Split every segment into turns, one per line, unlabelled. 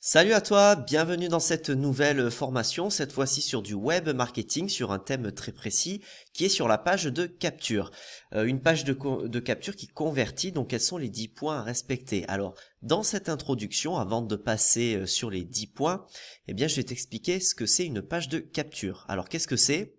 Salut à toi, bienvenue dans cette nouvelle formation, cette fois-ci sur du web marketing, sur un thème très précis qui est sur la page de capture. Euh, une page de, capture qui convertit, donc quels sont les 10 points à respecter Alors dans cette introduction, avant de passer euh, sur les 10 points, eh bien, je vais t'expliquer ce que c'est une page de capture. Alors, qu'est-ce que c'est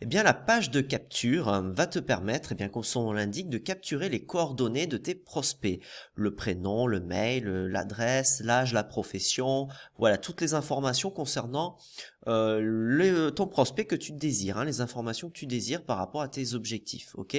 Eh bien, la page de capture euh, va te permettre, eh bien, comme son nom l'indique, de capturer les coordonnées de tes prospects. Le prénom, le mail, euh, l'adresse, l'âge, la profession, voilà, toutes les informations concernant euh, ton prospect que tu désires, hein, les informations que tu désires par rapport à tes objectifs, ok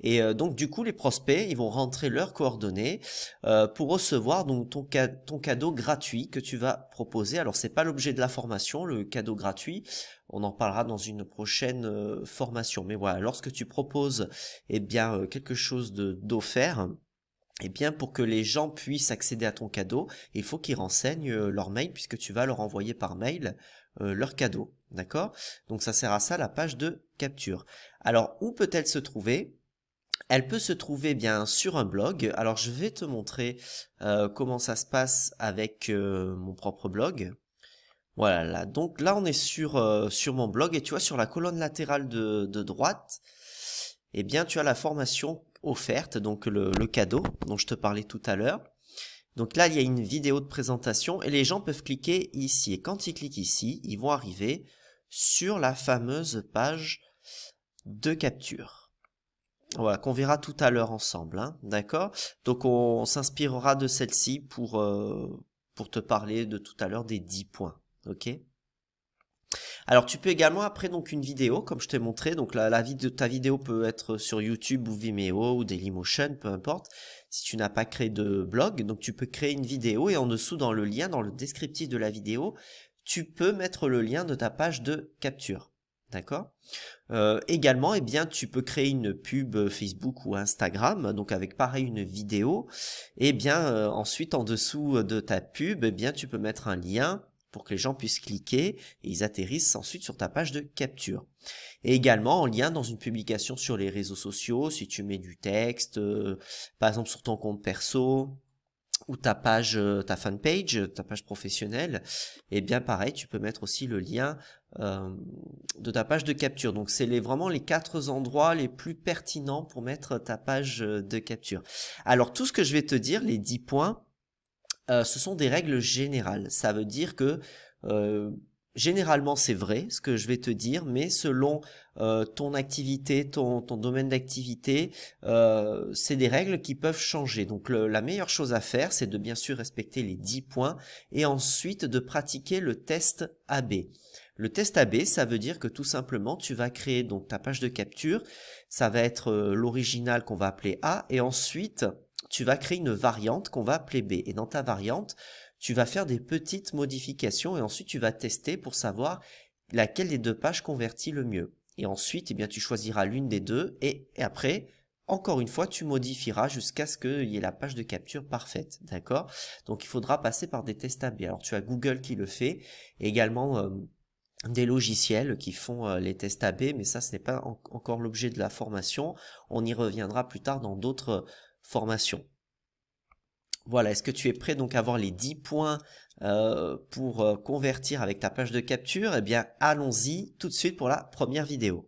Et euh, donc du coup, les prospects, ils vont rentrer leurs coordonnées euh, pour recevoir donc ton, cadeau gratuit que tu vas proposer. Alors c'est pas l'objet de la formation, le cadeau gratuit. On en parlera dans une prochaine formation. Mais voilà, lorsque tu proposes, eh bien quelque chose de d'offert eh bien, pour que les gens puissent accéder à ton cadeau, il faut qu'ils renseignent euh, leur mail puisque tu vas leur envoyer par mail euh, leur cadeau. D'accord Donc ça sert à ça la page de capture. Alors, où peut-elle se trouver elle peut se trouver eh bien sur un blog. Alors je vais te montrer euh, comment ça se passe avec mon propre blog. Voilà, là. donc là on est sur, sur mon blog et tu vois sur la colonne latérale de, de droite, eh bien tu as la formation offerte, donc le, cadeau dont je te parlais tout à l'heure. Donc là, il y a une vidéo de présentation et les gens peuvent cliquer ici. Et quand ils cliquent ici, ils vont arriver sur la fameuse page de capture. Voilà, qu'on verra tout à l'heure ensemble, hein, d'accord Donc on, s'inspirera de celle-ci pour, euh, pour te parler de tout à l'heure des 10 points, ok alors tu peux également après donc une vidéo, comme je t'ai montré, donc la, la de ta vidéo peut être sur YouTube ou Vimeo ou Dailymotion, peu importe. Si tu n'as pas créé de blog, donc tu peux créer une vidéo et en dessous dans le lien, dans le descriptif de la vidéo, tu peux mettre le lien de ta page de capture. D'accord euh, Également, eh bien, tu peux créer une pub Facebook ou Instagram, donc avec pareil une vidéo. Et eh bien, euh, ensuite, en dessous de ta pub, eh bien, tu peux mettre un lien pour que les gens puissent cliquer et ils atterrissent ensuite sur ta page de capture. Et également en lien dans une publication sur les réseaux sociaux, si tu mets du texte, euh, par exemple sur ton compte perso ou ta page, euh, ta fanpage, ta page professionnelle, et eh bien pareil, tu peux mettre aussi le lien euh, de ta page de capture. Donc c'est vraiment les quatre endroits les plus pertinents pour mettre ta page de capture. Alors tout ce que je vais te dire, les 10 points, euh, ce sont des règles générales. Ça veut dire que euh, généralement c'est vrai ce que je vais te dire, mais selon euh, ton activité, ton, domaine d'activité, c'est des règles qui peuvent changer. Donc la meilleure chose à faire, c'est de bien sûr respecter les 10 points et ensuite de pratiquer le test AB. Le test AB, ça veut dire que tout simplement, tu vas créer donc ta page de capture, ça va être l'original qu'on va appeler A, et ensuite, tu vas créer une variante qu'on va appeler B. Et dans ta variante, tu vas faire des petites modifications et ensuite tu vas tester pour savoir laquelle des deux pages convertit le mieux. Et ensuite, eh bien, tu choisiras l'une des deux et, après, encore une fois, tu modifieras jusqu'à ce qu'il y ait la page de capture parfaite. D'accord Donc, il faudra passer par des tests AB. Alors, tu as Google qui le fait, également... Euh, des logiciels qui font euh, les tests AB, mais ça ce n'est pas encore l'objet de la formation. On y reviendra plus tard dans d'autres formation. Voilà, est-ce que tu es prêt donc à avoir les 10 points euh, pour euh, convertir avec ta page de capture Eh bien, allons-y tout de suite pour la première vidéo.